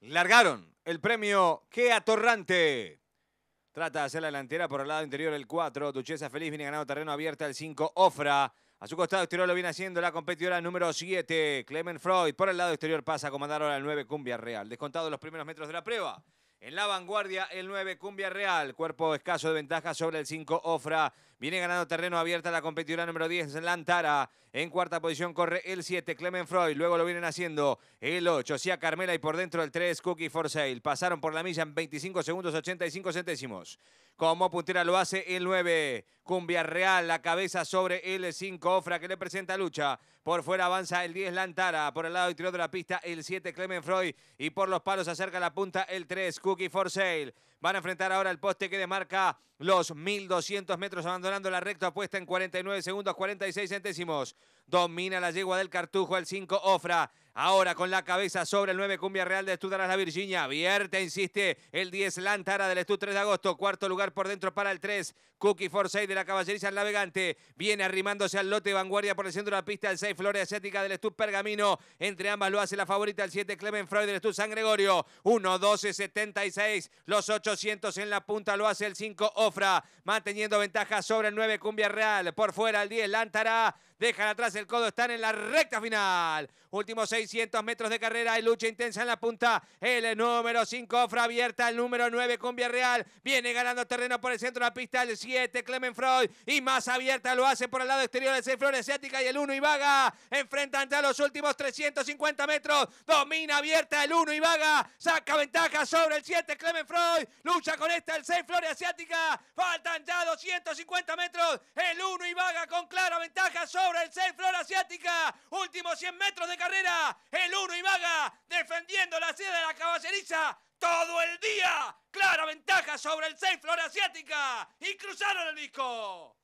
Largaron el premio ¡Qué atorrante! Trata de hacer la delantera por el lado interior el 4. Duchesa Feliz viene ganando terreno abierta el 5. Ofra. A su costado exterior lo viene haciendo la competidora número 7. Clement Freud. Por el lado exterior pasa a comandar ahora el 9. Cumbia Real. Descontado los primeros metros de la prueba. En la vanguardia, el 9, Cumbia Real. Cuerpo escaso de ventaja sobre el 5, Ofra. Viene ganando terreno abierta la competidora número 10, Lantara. En cuarta posición corre el 7, Clemen Freud. Luego lo vienen haciendo el 8, Sia Carmela. Y por dentro el 3, Cookie for Sale. Pasaron por la milla en 25 segundos 85 centésimos. Como puntera lo hace el 9, Cumbia Real, La cabeza sobre el 5, Ofra, que le presenta lucha. Por fuera avanza el 10, Lantara. Por el lado interior de la pista, el 7, Clement Freud. Y por los palos acerca la punta, el 3, Cookie for Sale. Van a enfrentar ahora el poste que demarca los 1.200 metros, abandonando la recta apuesta en 49 segundos, 46 centésimos. Domina la yegua del Cartujo, el 5, Ofra. Ahora con la cabeza sobre el 9 Cumbia Real de a La Virginia. Vierte, insiste, el 10 Lantara del Estud 3 de agosto. Cuarto lugar por dentro para el 3. Cookie 6 de la Caballeriza en Navegante. Viene arrimándose al lote vanguardia por el centro de la pista. El 6 Flores Asiática del Estud Pergamino. Entre ambas lo hace la favorita el 7 Clemen Freud del Estud San Gregorio. 1, 12, 76. Los 800 en la punta lo hace el 5 Ofra. Manteniendo ventaja sobre el 9 Cumbia Real. Por fuera el 10 Lantara. Dejan atrás el codo. Están en la recta final. Último 6 600 metros de carrera. y lucha intensa en la punta. El número 5, Ofra abierta. El número 9, Cumbia Real. Viene ganando terreno por el centro de la pista. El 7, Clemen Freud. Y más abierta lo hace por el lado exterior. del 6, Flores Asiática. Y el 1, Ibaga. Enfrentan ya los últimos 350 metros. Domina abierta el 1, Ibaga. Saca ventaja sobre el 7, Clemen Freud. Lucha con esta el 6, Flores Asiática. Faltan ya 250 metros. El 1, Ibaga con clara ventaja sobre el 6, Flores Asiática. Últimos 100 metros de carrera el uno y Maga, defendiendo la sede de la caballeriza todo el día. Clara ventaja sobre el 6 Flor Asiática. Y cruzaron el disco.